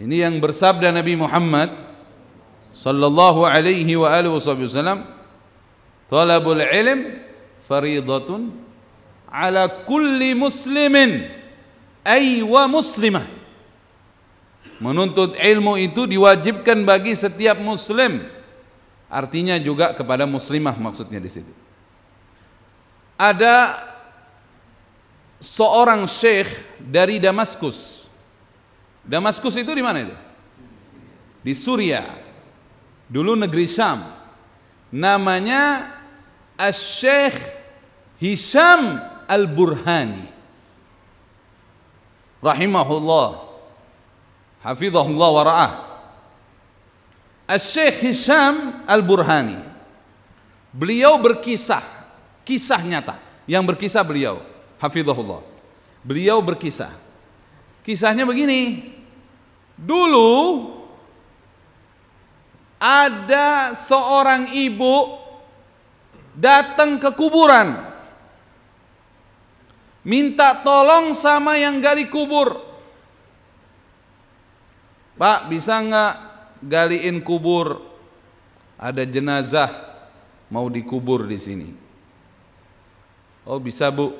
Ini yang bersabda Nabi Muhammad sallallahu alaihi wa alihi wasallam, "Talabul ilm faridatun ala kulli muslimin ay wa muslimah." Menuntut ilmu itu diwajibkan bagi setiap muslim. Artinya juga kepada muslimah maksudnya di situ. Ada seorang syekh dari Damaskus Damaskus itu di mana itu? Di Suria Dulu negeri Syam. Namanya Asy-Syeikh Hisham Al-Burhani. Rahimahullah. Hafizahullah wa ra'ah. Asy-Syeikh Hisham Al-Burhani. Beliau berkisah, kisah nyata yang berkisah beliau, hafizahullah. Beliau berkisah Kisahnya begini. Dulu ada seorang ibu datang ke kuburan minta tolong sama yang gali kubur. Pak, bisa nggak galiin kubur? Ada jenazah mau dikubur di sini. Oh, bisa, Bu.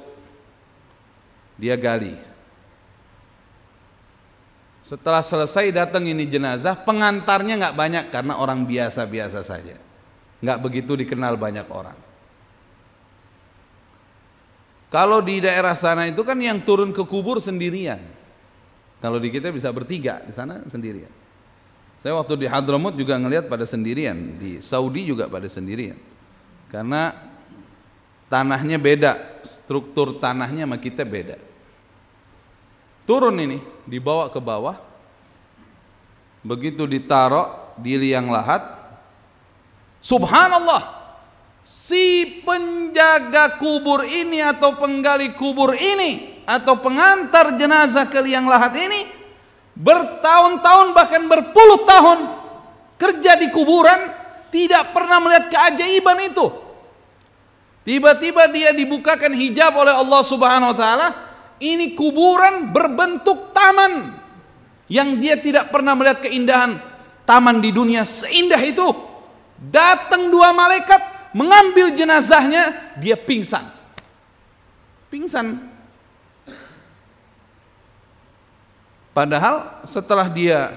Dia gali. Setelah selesai datang ini jenazah, pengantarnya nggak banyak karena orang biasa-biasa saja. Nggak begitu dikenal banyak orang. Kalau di daerah sana itu kan yang turun ke kubur sendirian. Kalau di kita bisa bertiga, di sana sendirian. Saya waktu di Hadramut juga ngelihat pada sendirian, di Saudi juga pada sendirian. Karena tanahnya beda, struktur tanahnya sama kita beda turun ini dibawa ke bawah begitu ditaruh di liang lahat subhanallah si penjaga kubur ini atau penggali kubur ini atau pengantar jenazah ke liang lahat ini bertahun-tahun bahkan berpuluh tahun kerja di kuburan tidak pernah melihat keajaiban itu tiba-tiba dia dibukakan hijab oleh Allah Subhanahu wa taala ini kuburan berbentuk taman yang dia tidak pernah melihat keindahan taman di dunia seindah itu. Datang dua malaikat mengambil jenazahnya, dia pingsan. Pingsan. Padahal setelah dia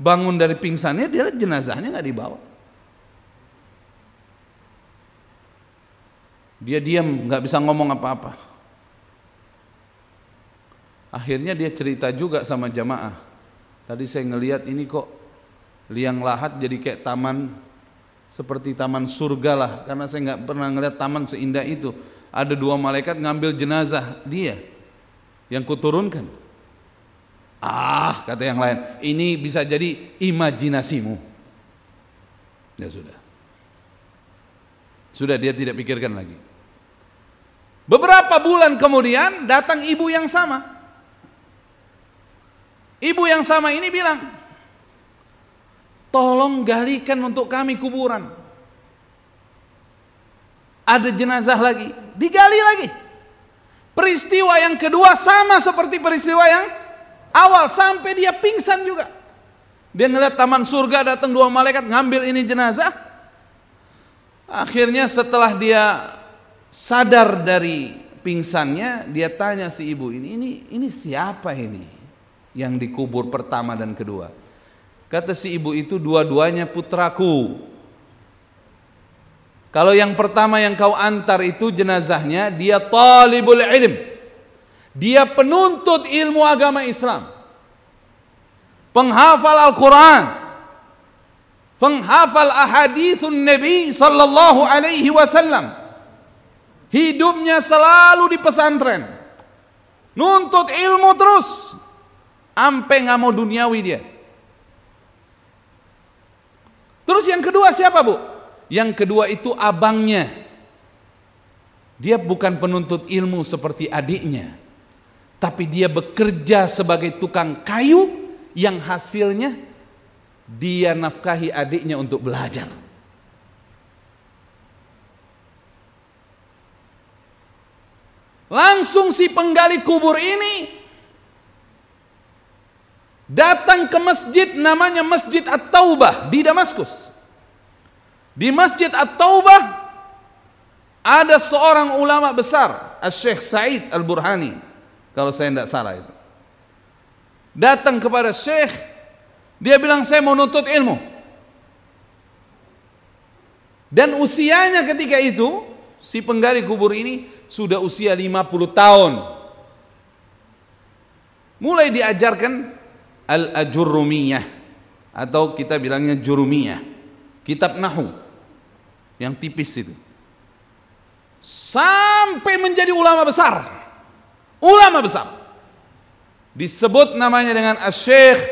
bangun dari pingsannya, dia lihat jenazahnya nggak dibawa. Dia diam, nggak bisa ngomong apa-apa. Akhirnya dia cerita juga sama jamaah. Tadi saya ngeliat ini kok liang lahat jadi kayak taman seperti taman surga lah karena saya nggak pernah ngeliat taman seindah itu. Ada dua malaikat ngambil jenazah dia yang kuturunkan. Ah, kata yang lain, ini bisa jadi imajinasimu. Ya sudah. Sudah dia tidak pikirkan lagi. Beberapa bulan kemudian datang ibu yang sama. Ibu yang sama ini bilang, tolong galikan untuk kami kuburan. Ada jenazah lagi, digali lagi. Peristiwa yang kedua sama seperti peristiwa yang awal sampai dia pingsan juga. Dia ngeliat taman surga datang dua malaikat ngambil ini jenazah. Akhirnya setelah dia sadar dari pingsannya, dia tanya si ibu ini, ini ini siapa ini? yang dikubur pertama dan kedua. Kata si ibu itu dua-duanya putraku. Kalau yang pertama yang kau antar itu jenazahnya dia talibul ilm. Dia penuntut ilmu agama Islam. Penghafal Al-Quran. Penghafal ahaditsun Nabi sallallahu alaihi wasallam. Hidupnya selalu di pesantren. Nuntut ilmu terus. Ampe nggak mau duniawi dia. Terus yang kedua siapa bu? Yang kedua itu abangnya. Dia bukan penuntut ilmu seperti adiknya. Tapi dia bekerja sebagai tukang kayu yang hasilnya dia nafkahi adiknya untuk belajar. Langsung si penggali kubur ini Datang ke masjid namanya Masjid At-Taubah di Damaskus. Di Masjid At-Taubah ada seorang ulama besar, Syekh Said Al-Burhani. Kalau saya tidak salah itu. Datang kepada Syekh, dia bilang saya mau nuntut ilmu. Dan usianya ketika itu, si penggali kubur ini sudah usia 50 tahun. Mulai diajarkan Al-Ajurrumiyah atau kita bilangnya Jurumiyah. Kitab Nahu yang tipis itu. Sampai menjadi ulama besar. Ulama besar. Disebut namanya dengan asy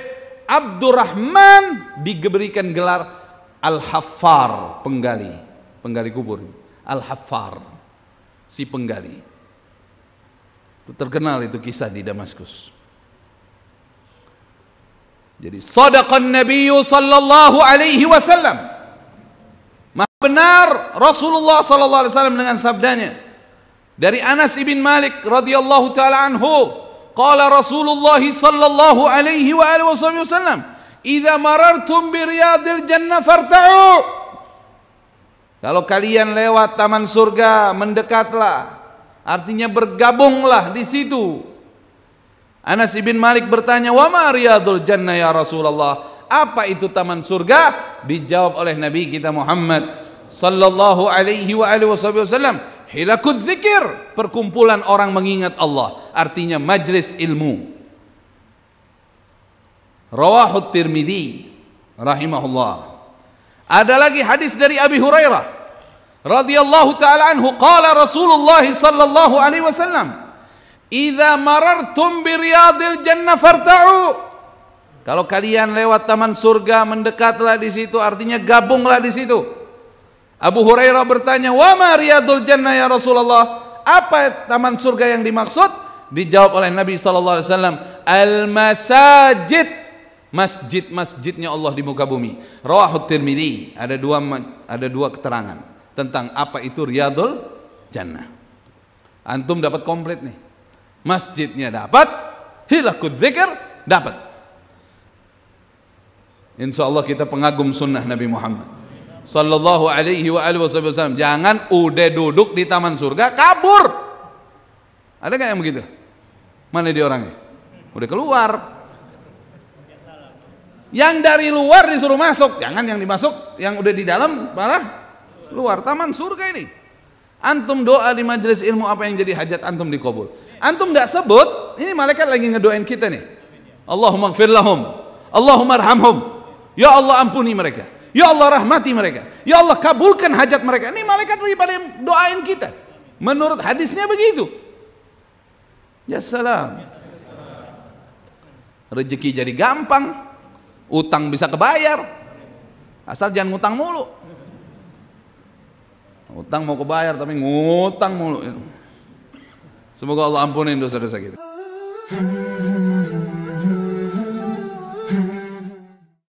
Abdurrahman diberikan gelar Al-Haffar, penggali, penggali kubur. Al-Haffar, si penggali. Itu terkenal itu kisah di Damaskus. Jadi sadaqan nabiyyu sallallahu alaihi wasallam. Maha benar Rasulullah sallallahu alaihi wasallam dengan sabdanya. Dari Anas bin Malik radhiyallahu taala anhu, qala Rasulullah sallallahu alaihi wa alihi wasallam, "Idza marartum bi riyadil jannah farta'u." Kalau kalian lewat taman surga, mendekatlah. Artinya bergabunglah di situ Anas ibn Malik bertanya, "Wa ma riyadul jannah ya Rasulullah?" Apa itu taman surga? Dijawab oleh Nabi kita Muhammad sallallahu alaihi wa alihi wasallam, "Hilakud dzikir." Perkumpulan orang mengingat Allah, artinya majlis ilmu. Rawahu Tirmidzi rahimahullah. Ada lagi hadis dari Abi Hurairah radhiyallahu taala anhu qala Rasulullah sallallahu alaihi wasallam Idza marartum bi riyadil jannah farta'u. Kalau kalian lewat taman surga mendekatlah di situ artinya gabunglah di situ. Abu Hurairah bertanya, "Wa ma riyadul jannah ya Rasulullah?" Apa taman surga yang dimaksud? Dijawab oleh Nabi sallallahu alaihi wasallam, "Al-masajid." Masjid-masjidnya Allah di muka bumi. Rawahu Tirmizi. Ada dua ada dua keterangan tentang apa itu Riyadul Jannah. Antum dapat komplit nih masjidnya dapat, hilakut zikir dapat. Insya Allah kita pengagum sunnah Nabi Muhammad. Sallallahu alaihi wa alihi Jangan udah duduk di taman surga kabur. Ada nggak yang begitu? Mana dia orangnya? Udah keluar. Yang dari luar disuruh masuk, jangan yang dimasuk, yang udah di dalam malah luar taman surga ini. Antum doa di majelis ilmu apa yang jadi hajat antum dikabul. Antum tidak sebut, ini malaikat lagi ngedoain kita nih. Allahumma gfir Allahumma arhamhum. Ya Allah ampuni mereka. Ya Allah rahmati mereka. Ya Allah kabulkan hajat mereka. Ini malaikat lagi pada doain kita. Menurut hadisnya begitu. Ya salam. Rezeki jadi gampang. Utang bisa kebayar. Asal jangan ngutang mulu. Utang mau kebayar tapi ngutang mulu. Semoga Allah ampunin dosa-dosa kita.